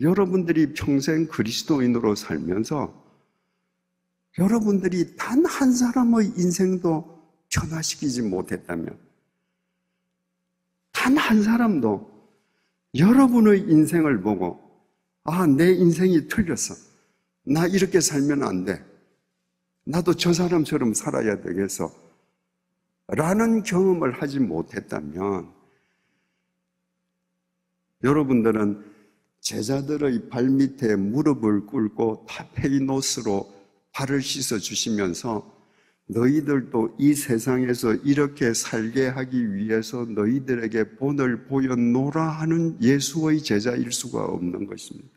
여러분들이 평생 그리스도인으로 살면서 여러분들이 단 한 사람의 인생도 변화시키지 못했다면, 단 한 사람도 여러분의 인생을 보고, 아, 내 인생이 틀렸어. 나 이렇게 살면 안 돼. 나도 저 사람처럼 살아야 되겠어. 라는 경험을 하지 못했다면, 여러분들은 제자들의 발밑에 무릎을 꿇고 타페이노스로 발을 씻어 주시면서 너희들도 이 세상에서 이렇게 살게 하기 위해서 너희들에게 본을 보여노라 하는 예수의 제자일 수가 없는 것입니다.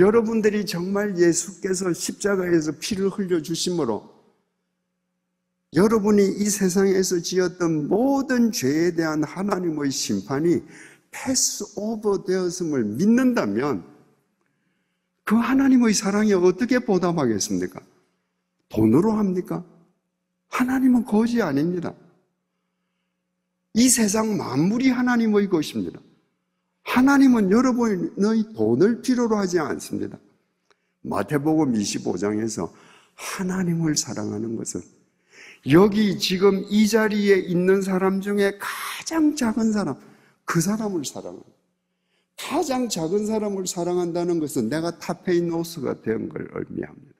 여러분들이 정말 예수께서 십자가에서 피를 흘려주심으로 여러분이 이 세상에서 지었던 모든 죄에 대한 하나님의 심판이 패스오버 되었음을 믿는다면 그 하나님의 사랑에 어떻게 보답하겠습니까? 돈으로 합니까? 하나님은 거지 아닙니다. 이 세상 만물이 하나님의 것입니다. 하나님은 여러분의 돈을 필요로 하지 않습니다. 마태복음 25장에서 하나님을 사랑하는 것은 여기 지금 이 자리에 있는 사람 중에 가장 작은 사람, 그 사람을 사랑한 가장 작은 사람을 사랑한다는 것은 내가 타페이노스가 된 걸 의미합니다.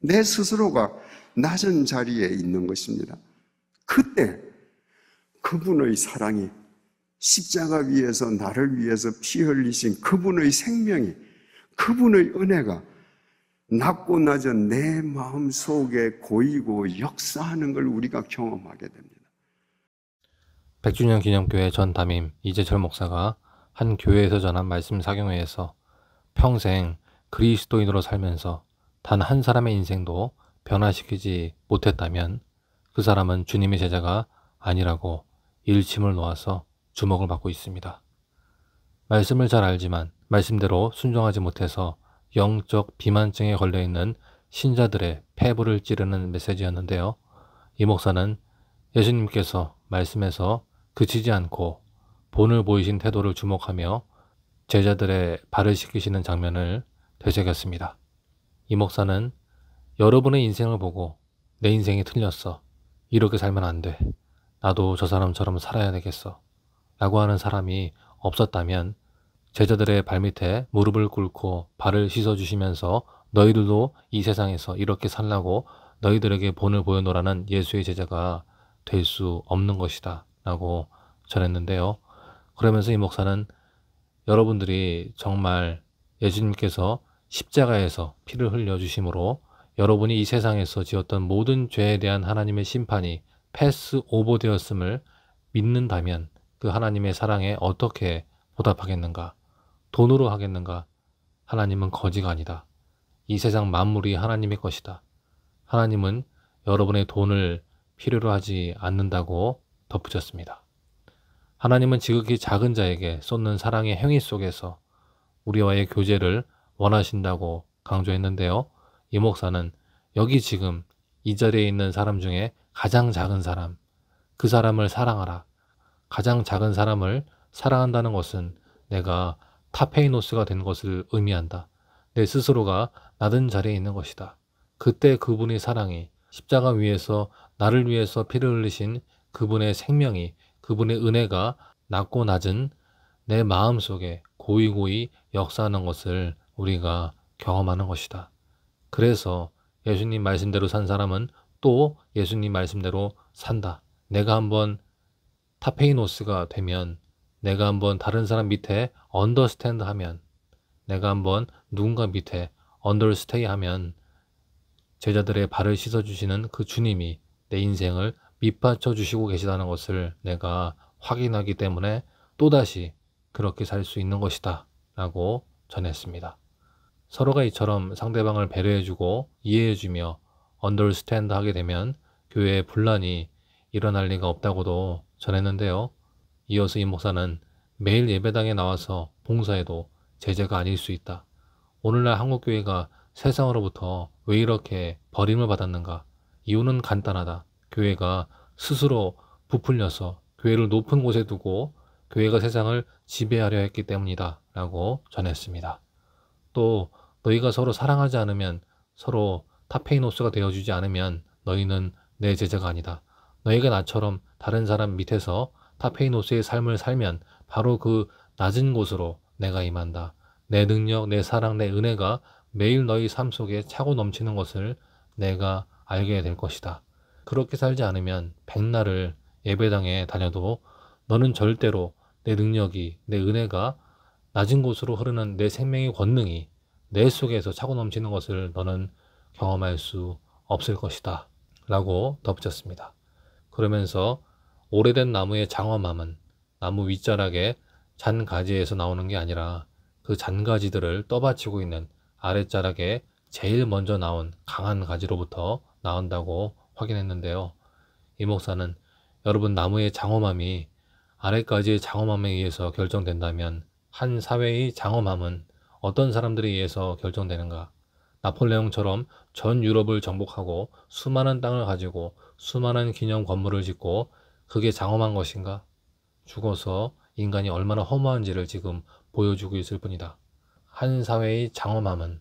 내 스스로가 낮은 자리에 있는 것입니다. 그때 그분의 사랑이 십자가 위에서 나를 위해서 피 흘리신 그분의 생명이 그분의 은혜가 낮고 낮은 내 마음 속에 고이고 역사하는 걸 우리가 경험하게 됩니다. 100주년 기념교회 전 담임 이재철 목사가 한 교회에서 전한 말씀 사경회에서 평생 그리스도인으로 살면서 단 한 사람의 인생도 변화시키지 못했다면 그 사람은 주님의 제자가 아니라고 일침을 놓아서 주목을 받고 있습니다. 말씀을 잘 알지만 말씀대로 순종하지 못해서 영적 비만증에 걸려 있는 신자들의 패부를 찌르는 메시지였는데요. 이 목사는 예수님께서 말씀에서 그치지 않고 본을 보이신 태도를 주목하며 제자들의 발을 씻기시는 장면을 되새겼습니다. 이 목사는 여러분의 인생을 보고 내 인생이 틀렸어. 이렇게 살면 안 돼. 나도 저 사람처럼 살아야 되겠어. 라고 하는 사람이 없었다면 제자들의 발밑에 무릎을 꿇고 발을 씻어주시면서 너희들도 이 세상에서 이렇게 살라고 너희들에게 본을 보여놓으라는 예수의 제자가 될 수 없는 것이다. 라고 전했는데요. 그러면서 이 목사는 여러분들이 정말 예수님께서 십자가에서 피를 흘려주심으로 여러분이 이 세상에서 지었던 모든 죄에 대한 하나님의 심판이 패스 오버되었음을 믿는다면 그 하나님의 사랑에 어떻게 보답하겠는가? 돈으로 하겠는가? 하나님은 거지가 아니다. 이 세상 만물이 하나님의 것이다. 하나님은 여러분의 돈을 필요로 하지 않는다고 덧붙였습니다. 하나님은 지극히 작은 자에게 쏟는 사랑의 행위 속에서 우리와의 교제를 원하신다고 강조했는데요. 이 목사는 여기 지금 이 자리에 있는 사람 중에 가장 작은 사람, 그 사람을 사랑하라. 가장 작은 사람을 사랑한다는 것은 내가 타페이노스가 된 것을 의미한다. 내 스스로가 낮은 자리에 있는 것이다. 그때 그분의 사랑이 십자가 위에서 나를 위해서 피를 흘리신 그분의 생명이 그분의 은혜가 낮고 낮은 내 마음 속에 고이고이 역사하는 것을 우리가 경험하는 것이다. 그래서 예수님 말씀대로 산 사람은 또 예수님 말씀대로 산다. 내가 한번 타페이노스가 되면 내가 한번 다른 사람 밑에 언더스탠드 하면 내가 한번 누군가 밑에 언더스테이 하면 제자들의 발을 씻어주시는 그 주님이 내 인생을 밑받쳐 주시고 계시다는 것을 내가 확인하기 때문에 또다시 그렇게 살 수 있는 것이다 라고 전했습니다. 서로가 이처럼 상대방을 배려해주고 이해해주며 언더스탠드 하게 되면 교회의 분란이 일어날 리가 없다고도 전했는데요. 이어서 이 목사는 매일 예배당에 나와서 봉사해도 제재가 아닐 수 있다. 오늘날 한국교회가 세상으로부터 왜 이렇게 버림을 받았는가? 이유는 간단하다. 교회가 스스로 부풀려서 교회를 높은 곳에 두고 교회가 세상을 지배하려 했기 때문이다 라고 전했습니다. 또 너희가 서로 사랑하지 않으면 서로 타페이노스가 되어주지 않으면 너희는 내 제자가 아니다. 너희가 나처럼 다른 사람 밑에서 타페이노스의 삶을 살면 바로 그 낮은 곳으로 내가 임한다. 내 능력, 내 사랑, 내 은혜가 매일 너희 삶 속에 차고 넘치는 것을 내가 알게 될 것이다. 그렇게 살지 않으면 백날을 예배당에 다녀도 너는 절대로 내 능력이, 내 은혜가 낮은 곳으로 흐르는 내 생명의 권능이 내 속에서 차고 넘치는 것을 너는 경험할 수 없을 것이다. 라고 덧붙였습니다. 그러면서 오래된 나무의 장엄함은 나무 윗자락에 잔가지에서 나오는 게 아니라 그 잔가지들을 떠받치고 있는 아랫자락에 제일 먼저 나온 강한 가지로부터 나온다고 확인했는데요. 이 목사는 여러분 나무의 장엄함이 아래까지의 장엄함에 의해서 결정된다면 한 사회의 장엄함은 어떤 사람들에 의해서 결정되는가? 나폴레옹처럼 전 유럽을 정복하고 수많은 땅을 가지고 수많은 기념 건물을 짓고 그게 장엄한 것인가? 죽어서 인간이 얼마나 허무한지를 지금 보여주고 있을 뿐이다. 한 사회의 장엄함은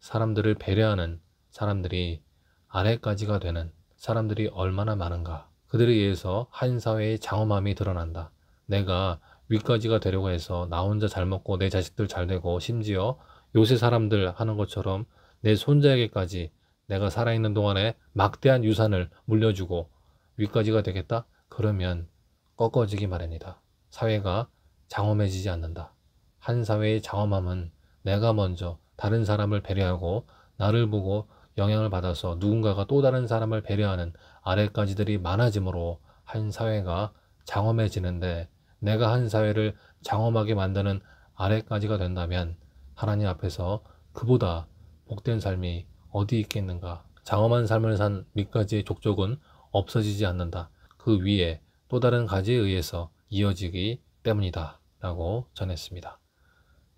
사람들을 배려하는 사람들이 아래까지가 되는 사람들이 얼마나 많은가. 그들에 의해서 한 사회의 장엄함이 드러난다. 내가 위까지가 되려고 해서 나 혼자 잘 먹고 내 자식들 잘 되고 심지어 요새 사람들 하는 것처럼 내 손자에게까지 내가 살아있는 동안에 막대한 유산을 물려주고 위까지가 되겠다? 그러면 꺾어지기 마련이다. 사회가 장엄해지지 않는다. 한 사회의 장엄함은 내가 먼저 다른 사람을 배려하고 나를 보고 영향을 받아서 누군가가 또 다른 사람을 배려하는 아래까지들이 많아지므로 한 사회가 장엄해지는데 내가 한 사회를 장엄하게 만드는 아래까지가 된다면 하나님 앞에서 그보다 복된 삶이 어디 있겠는가. 장엄한 삶을 산 밑까지의 족족은 없어지지 않는다. 그 위에 또 다른 가지에 의해서 이어지기 때문이다. 라고 전했습니다.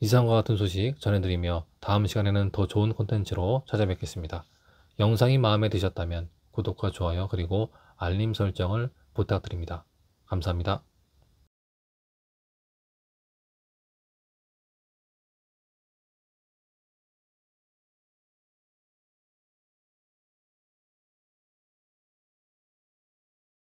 이상과 같은 소식 전해드리며 다음 시간에는 더 좋은 콘텐츠로 찾아뵙겠습니다. 영상이 마음에 드셨다면 구독과 좋아요 그리고 알림 설정을 부탁드립니다. 감사합니다.